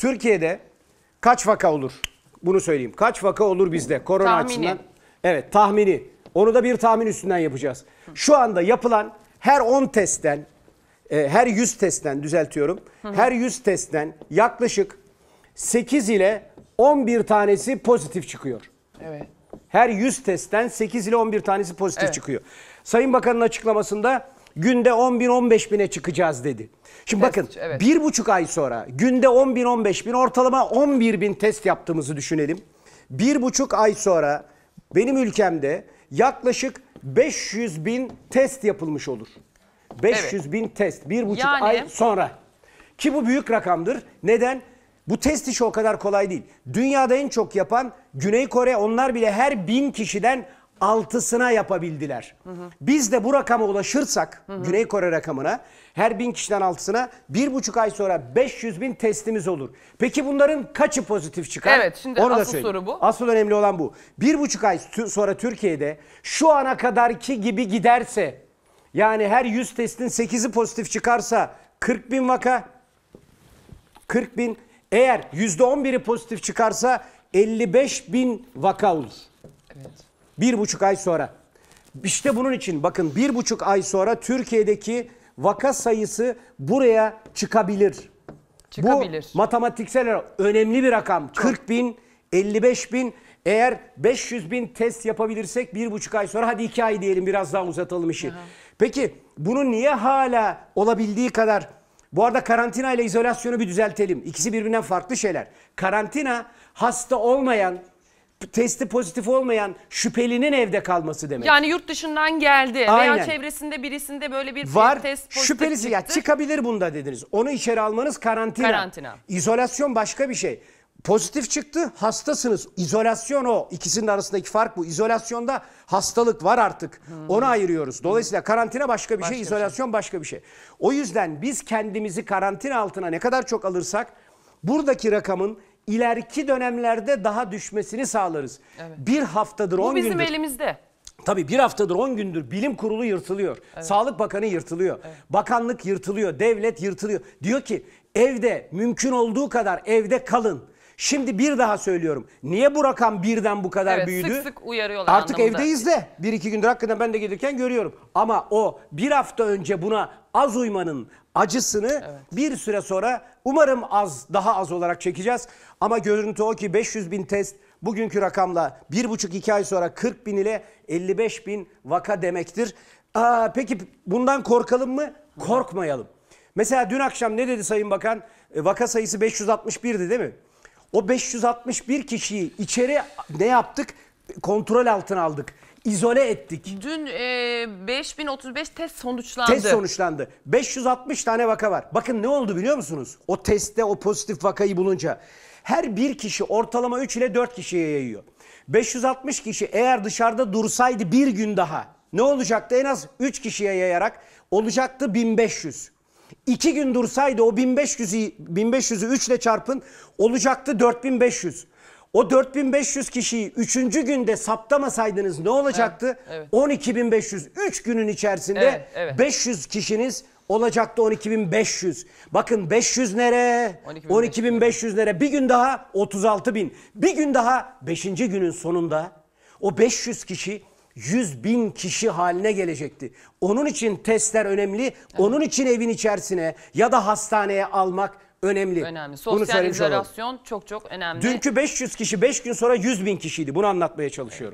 Türkiye'de kaç vaka olur? Bunu söyleyeyim. Kaç vaka olur bizde korona tahmini. açısından? Evet tahmini. Onu da bir tahmin üstünden yapacağız. Şu anda yapılan her 10 testten, e, her 100 testten düzeltiyorum. Hı hı. Her 100 testten yaklaşık 8 ile 11 tanesi pozitif çıkıyor. Evet. Her 100 testten 8 ile 11 tanesi pozitif evet. çıkıyor. Sayın Bakan'ın açıklamasında günde 10 bin 15 bine çıkacağız dedi. Şimdi test, bakın evet. bir buçuk ay sonra günde 10 bin 15 bin ortalama 11 bin test yaptığımızı düşünelim. Bir buçuk ay sonra benim ülkemde yaklaşık 500 bin test yapılmış olur. 500 evet. bin test bir buçuk yani... ay sonra. Ki bu büyük rakamdır. Neden? Bu test işi o kadar kolay değil. Dünyada en çok yapan Güney Kore onlar bile her bin kişiden altısına yapabildiler. Hı hı. Biz de bu rakama ulaşırsak hı hı. Güney Kore rakamına her bin kişiden altısına bir buçuk ay sonra 500 bin testimiz olur. Peki bunların kaçı pozitif çıkar? Evet şimdi Onu asıl soru bu. Asıl önemli olan bu. Bir buçuk ay sonra Türkiye'de şu ana kadarki gibi giderse yani her 100 testin 8'i pozitif çıkarsa 40 bin vaka 40 bin eğer %11'i pozitif çıkarsa 55 bin vaka olur. Evet. Bir buçuk ay sonra. İşte bunun için bakın bir buçuk ay sonra Türkiye'deki vaka sayısı buraya çıkabilir. Çıkabilir. Bu matematiksel önemli bir rakam. Çok. 40 bin, 55 bin. Eğer 500 bin test yapabilirsek bir buçuk ay sonra hadi iki ay diyelim biraz daha uzatalım işi. Aha. Peki bunu niye hala olabildiği kadar bu arada karantina ile izolasyonu bir düzeltelim. İkisi birbirinden farklı şeyler. Karantina hasta olmayan testi pozitif olmayan şüphelinin evde kalması demek. Yani yurt dışından geldi Aynen. veya çevresinde birisinde böyle bir Var, test pozitif şüphelisi çıktı. ya çıkabilir bunda dediniz. Onu içeri almanız karantina. Karantina. İzolasyon başka bir şey. Pozitif çıktı, hastasınız. İzolasyon o. İkisinin arasındaki fark bu. İzolasyonda hastalık var artık. Hmm. Onu ayırıyoruz. Dolayısıyla karantina başka bir şey, başka şey, izolasyon şey. başka bir şey. O yüzden biz kendimizi karantina altına ne kadar çok alırsak buradaki rakamın ileriki dönemlerde daha düşmesini sağlarız. Evet. Bir haftadır Bu 10 gündür. Bu bizim elimizde. Tabii bir haftadır 10 gündür bilim kurulu yırtılıyor. Evet. Sağlık Bakanı yırtılıyor. Evet. Bakanlık yırtılıyor. Devlet yırtılıyor. Diyor ki evde mümkün olduğu kadar evde kalın. Şimdi bir daha söylüyorum. Niye bu rakam birden bu kadar Evet, büyüdü? sık sık uyarıyorlar Artık evdeyiz de bir iki gündür hakikaten ben de gelirken görüyorum. Ama o bir hafta önce buna az uymanın acısını bir süre sonra umarım az daha az olarak çekeceğiz. Ama görüntü o ki 500 bin test bugünkü rakamla bir buçuk iki ay sonra 40 bin ile 55 bin vaka demektir. Aa, peki bundan korkalım mı? Korkmayalım. Mesela dün akşam ne dedi Sayın Bakan? E, vaka sayısı 561'di değil mi? O 561 kişiyi içeri ne yaptık? Kontrol altına aldık. İzole ettik. Dün e, 5035 test sonuçlandı. Test sonuçlandı. 560 tane vaka var. Bakın ne oldu biliyor musunuz? O testte o pozitif vakayı bulunca her bir kişi ortalama 3 ile 4 kişiye yayıyor. 560 kişi eğer dışarıda dursaydı bir gün daha ne olacaktı? En az 3 kişiye yayarak olacaktı 1500. 2 gün dursaydı o 1500'ü 1500'ü 3 ile çarpın olacaktı 4500. O 4500 kişiyi 3. günde saptamasaydınız ne olacaktı? Evet, evet. 12500 3 günün içerisinde evet, evet. 500 kişiniz olacaktı 12500. Bakın 500 nere? 12500 nere? Bir gün daha 36000. Bir gün daha 5. günün sonunda o 500 kişi yüz bin kişi haline gelecekti. Onun için testler önemli. Evet. Onun için evin içerisine ya da hastaneye almak önemli. Önemli. Sosyal izolasyon çok çok önemli. Dünkü 500 kişi 5 gün sonra 100 bin kişiydi. Bunu anlatmaya çalışıyorum. Evet.